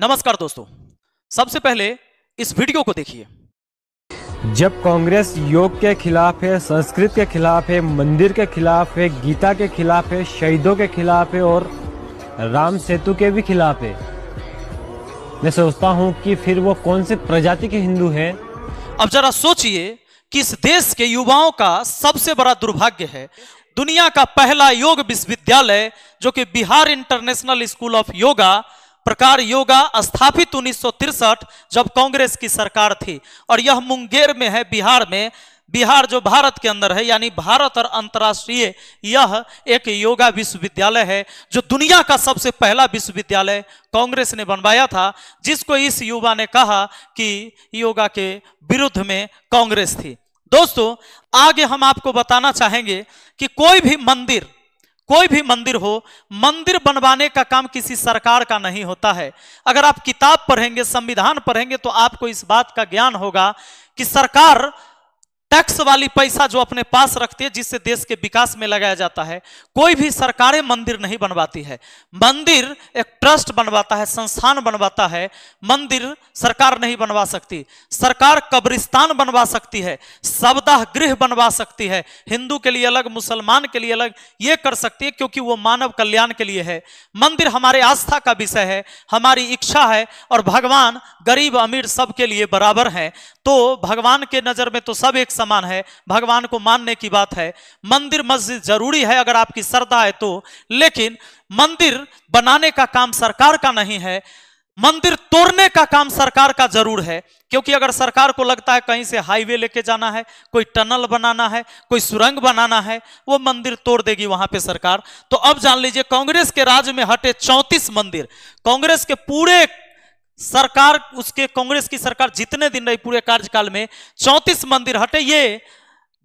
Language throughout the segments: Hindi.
नमस्कार दोस्तों सबसे पहले इस वीडियो को देखिए जब कांग्रेस योग के खिलाफ है संस्कृत के खिलाफ है मंदिर के खिलाफ है गीता के खिलाफ है शहीदों के खिलाफ है और राम सेतु के भी खिलाफ है मैं सोचता हूं कि फिर वो कौन से प्रजाति के हिंदू हैं अब जरा सोचिए कि इस देश के युवाओं का सबसे बड़ा दुर्भाग्य है दुनिया का पहला योग विश्वविद्यालय जो कि Bihar international school of yoga प्रकार योगा स्थापित उन्नीस जब कांग्रेस की सरकार थी और यह मुंगेर में है बिहार में बिहार जो भारत के अंदर है यानी भारत और अंतर्राष्ट्रीय यह एक योगा विश्वविद्यालय है जो दुनिया का सबसे पहला विश्वविद्यालय कांग्रेस ने बनवाया था जिसको इस युवा ने कहा कि योगा के विरुद्ध में कांग्रेस थी दोस्तों आगे हम आपको बताना चाहेंगे कि कोई भी मंदिर कोई भी मंदिर हो मंदिर बनवाने का काम किसी सरकार का नहीं होता है अगर आप किताब पढ़ेंगे संविधान पढ़ेंगे तो आपको इस बात का ज्ञान होगा कि सरकार टैक्स वाली पैसा जो अपने पास रखती है जिससे देश के विकास में लगाया जाता है कोई भी सरकारें मंदिर नहीं बनवाती है मंदिर एक ट्रस्ट बनवाता है संस्थान बनवाता है मंदिर सरकार नहीं बनवा सकती सरकार कब्रिस्तान बनवा सकती है शबदाह गृह बनवा सकती है हिंदू के लिए अलग मुसलमान के लिए अलग ये कर सकती है क्योंकि वो मानव कल्याण के लिए है मंदिर हमारे आस्था का विषय है हमारी इच्छा है और भगवान गरीब अमीर सबके लिए बराबर है तो भगवान के नज़र में तो सब एक समान समान है भगवान को मानने की बात है मंदिर मस्जिद जरूरी है अगर आपकी श्रद्धा है तो लेकिन मंदिर बनाने का काम सरकार का नहीं है मंदिर तोड़ने का काम सरकार का जरूर है क्योंकि अगर सरकार को लगता है कहीं से हाईवे लेके जाना है कोई टनल बनाना है कोई सुरंग बनाना है वो मंदिर तोड़ देगी वहां पे सरकार तो अब जान लीजिए कांग्रेस के राज्य में हटे चौंतीस मंदिर कांग्रेस के पूरे सरकार उसके कांग्रेस की सरकार जितने दिन रही पूरे कार्यकाल में चौंतीस मंदिर हटे ये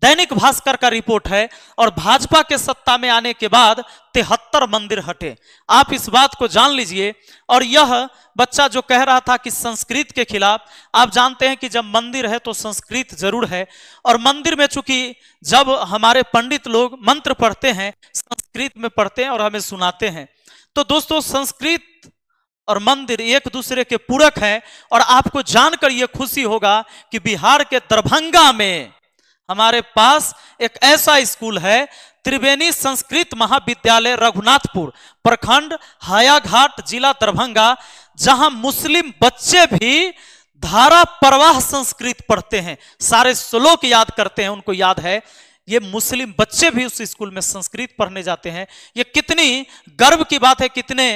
दैनिक भास्कर का रिपोर्ट है और भाजपा के सत्ता में आने के बाद तिहत्तर मंदिर हटे आप इस बात को जान लीजिए और यह बच्चा जो कह रहा था कि संस्कृत के खिलाफ आप जानते हैं कि जब मंदिर है तो संस्कृत जरूर है और मंदिर में चूंकि जब हमारे पंडित लोग मंत्र पढ़ते हैं संस्कृत में पढ़ते हैं और हमें सुनाते हैं तो दोस्तों संस्कृत और मंदिर एक दूसरे के पूरक है और आपको जानकर यह खुशी होगा कि बिहार के दरभंगा में हमारे पास एक ऐसा स्कूल है त्रिवेणी संस्कृत महाविद्यालय रघुनाथपुर प्रखंड हायाघाट जिला दरभंगा जहां मुस्लिम बच्चे भी धारा प्रवाह संस्कृत पढ़ते हैं सारे श्लोक याद करते हैं उनको याद है ये मुस्लिम बच्चे भी उस स्कूल में संस्कृत पढ़ने जाते हैं ये कितनी गर्व की बात है कितने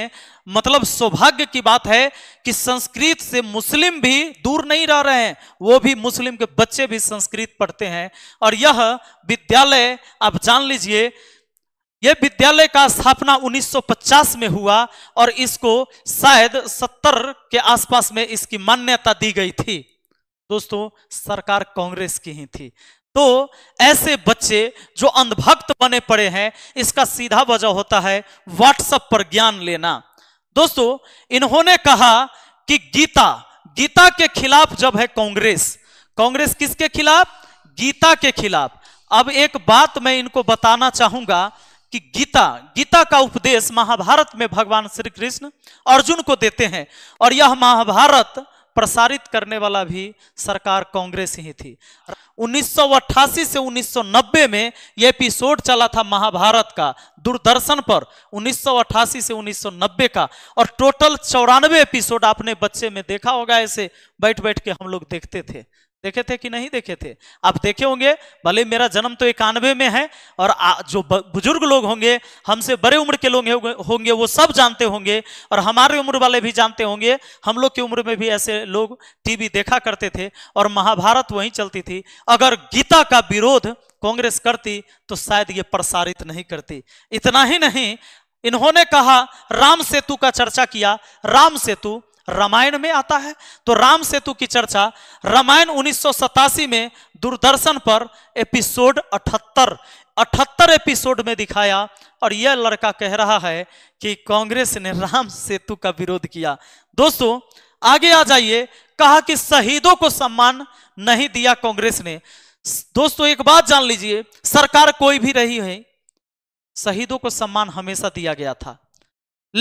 मतलब सौभाग्य की बात है कि संस्कृत से मुस्लिम भी दूर नहीं रह रहे हैं वो भी मुस्लिम के बच्चे भी संस्कृत पढ़ते हैं और यह विद्यालय आप जान लीजिए यह विद्यालय का स्थापना 1950 में हुआ और इसको शायद 70 के आसपास में इसकी मान्यता दी गई थी दोस्तों सरकार कांग्रेस की ही थी तो ऐसे बच्चे जो अंधभक्त बने पड़े हैं इसका सीधा वजह होता है व्हाट्सएप पर ज्ञान लेना दोस्तों इन्होंने कहा कि गीता गीता के खिलाफ जब है कांग्रेस कांग्रेस किसके खिलाफ गीता के खिलाफ अब एक बात मैं इनको बताना चाहूंगा कि गीता गीता का उपदेश महाभारत में भगवान श्री कृष्ण अर्जुन को देते हैं और यह महाभारत प्रसारित करने वाला भी सरकार कांग्रेस ही थी 1988 से 1990 में यह एपिसोड चला था महाभारत का दूरदर्शन पर 1988 से 1990 का और टोटल चौरानवे एपिसोड आपने बच्चे में देखा होगा ऐसे बैठ बैठ के हम लोग देखते थे देखे थे कि नहीं देखे थे आप देखे होंगे भले मेरा जन्म तो इक्यानवे में है और जो बुजुर्ग लोग होंगे हमसे बड़े उम्र के लोग होंगे वो सब जानते होंगे और हमारे उम्र वाले भी जानते होंगे हम लोग की उम्र में भी ऐसे लोग टीवी देखा करते थे और महाभारत वहीं चलती थी अगर गीता का विरोध कांग्रेस करती तो शायद ये प्रसारित नहीं करती इतना ही नहीं इन्होंने कहा राम सेतु का चर्चा किया राम सेतु रामायण में आता है तो राम सेतु की चर्चा रामायण उन्नीस में दूरदर्शन पर एपिसोड 78 78 एपिसोड में दिखाया और यह लड़का कह रहा है कि कांग्रेस ने राम सेतु का विरोध किया दोस्तों आगे आ जाइए कहा कि शहीदों को सम्मान नहीं दिया कांग्रेस ने दोस्तों एक बात जान लीजिए सरकार कोई भी रही है शहीदों को सम्मान हमेशा दिया गया था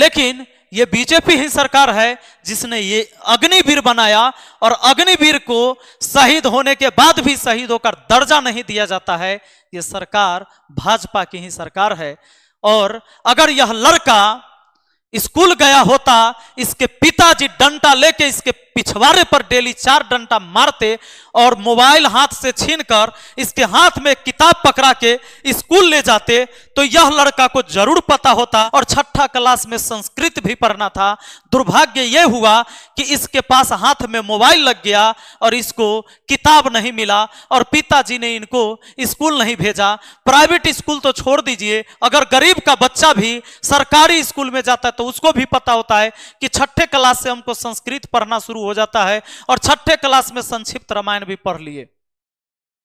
लेकिन ये बीजेपी ही सरकार है जिसने ये अग्निवीर बनाया और अग्निवीर को शहीद होने के बाद भी शहीद होकर दर्जा नहीं दिया जाता है ये सरकार भाजपा की ही सरकार है और अगर यह लड़का स्कूल गया होता इसके पिताजी डंडा लेके इसके पिछवाड़े पर डेली चार डंडा मारते और मोबाइल हाथ से छीनकर इसके हाथ में किताब पकड़ा के स्कूल ले जाते तो यह लड़का को जरूर पता होता और छठा क्लास में संस्कृत भी पढ़ना था दुर्भाग्य यह हुआ कि इसके पास हाथ में मोबाइल लग गया और इसको किताब नहीं मिला और पिताजी ने इनको स्कूल नहीं भेजा प्राइवेट स्कूल तो छोड़ दीजिए अगर गरीब का बच्चा भी सरकारी स्कूल में जाता है तो उसको भी पता होता है कि छठे क्लास से हमको संस्कृत पढ़ना शुरू शुरू हो जाता है और छठे क्लास में संक्षिप्त रामायण भी पढ़ लिए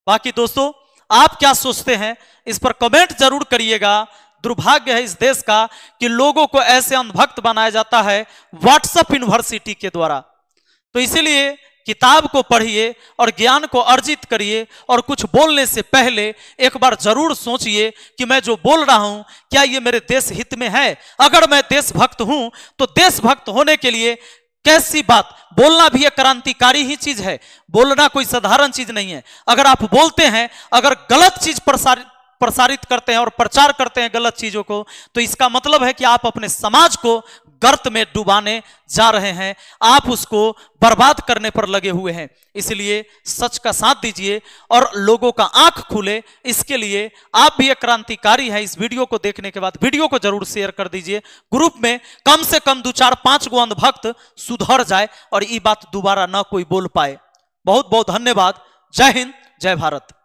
बाकी दोस्तों आप क्या सोचते हैं इस पर कमेंट जरूर करिएगा दुर्भाग्य है इस देश का कि लोगों को ऐसे अंधभक्त बनाया जाता है व्हाट्सएप यूनिवर्सिटी के द्वारा तो इसीलिए किताब को पढ़िए और ज्ञान को अर्जित करिए और कुछ बोलने से पहले एक बार जरूर सोचिए कि मैं जो बोल रहा हूं क्या ये मेरे देश हित में है अगर मैं देशभक्त हूं तो देशभक्त होने के लिए कैसी बात बोलना भी एक क्रांतिकारी ही चीज है बोलना कोई साधारण चीज नहीं है अगर आप बोलते हैं अगर गलत चीज प्रसारित प्रसारित करते हैं और प्रचार करते हैं गलत चीजों को तो इसका मतलब है कि आप अपने समाज को गर्त में डुबाने जा रहे हैं आप उसको बर्बाद करने पर लगे हुए हैं इसलिए सच का साथ दीजिए और लोगों का आंख खुले इसके लिए आप भी एक क्रांतिकारी हैं इस वीडियो को देखने के बाद वीडियो को जरूर शेयर कर दीजिए ग्रुप में कम से कम दो चार पांच गो भक्त सुधर जाए और ये बात दोबारा ना कोई बोल पाए बहुत बहुत धन्यवाद जय हिंद जय भारत